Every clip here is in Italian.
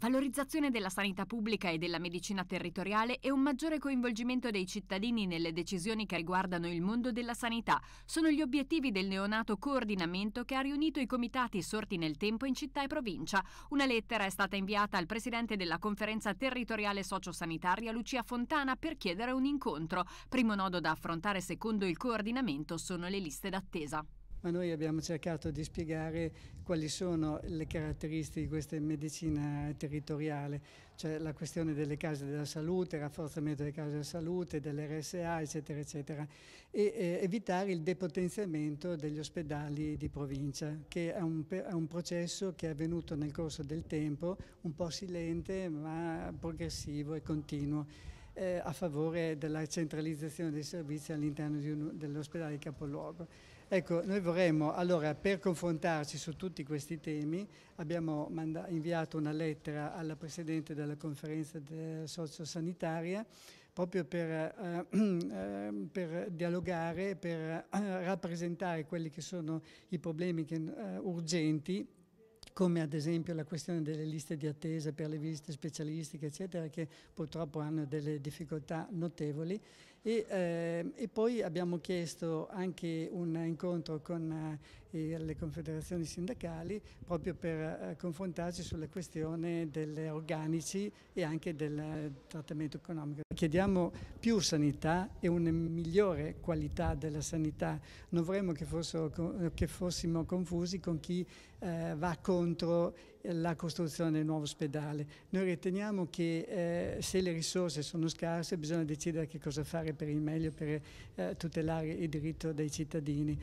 Valorizzazione della sanità pubblica e della medicina territoriale e un maggiore coinvolgimento dei cittadini nelle decisioni che riguardano il mondo della sanità sono gli obiettivi del neonato coordinamento che ha riunito i comitati sorti nel tempo in città e provincia. Una lettera è stata inviata al presidente della conferenza territoriale sociosanitaria Lucia Fontana per chiedere un incontro. Primo nodo da affrontare secondo il coordinamento sono le liste d'attesa ma noi abbiamo cercato di spiegare quali sono le caratteristiche di questa medicina territoriale, cioè la questione delle case della salute, il rafforzamento delle case della salute, dell'RSA, eccetera, eccetera, e eh, evitare il depotenziamento degli ospedali di provincia, che è un, è un processo che è avvenuto nel corso del tempo, un po' silente ma progressivo e continuo eh, a favore della centralizzazione dei servizi all'interno dell'ospedale di capoluogo. Ecco, noi vorremmo, allora, per confrontarci su tutti questi temi, abbiamo inviato una lettera alla Presidente della conferenza de sociosanitaria proprio per, eh, eh per dialogare, per eh, rappresentare quelli che sono i problemi che, eh, urgenti come ad esempio la questione delle liste di attesa per le visite specialistiche, eccetera, che purtroppo hanno delle difficoltà notevoli. E, eh, e poi abbiamo chiesto anche un incontro con eh, e alle confederazioni sindacali proprio per eh, confrontarci sulla questione degli organici e anche del eh, trattamento economico. Chiediamo più sanità e una migliore qualità della sanità, non vorremmo che, fossero, che fossimo confusi con chi eh, va contro eh, la costruzione del nuovo ospedale. Noi riteniamo che eh, se le risorse sono scarse bisogna decidere che cosa fare per il meglio per eh, tutelare il diritto dei cittadini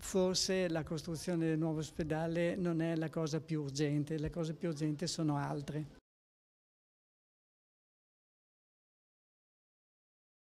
forse la costruzione del nuovo ospedale non è la cosa più urgente, le cose più urgenti sono altre.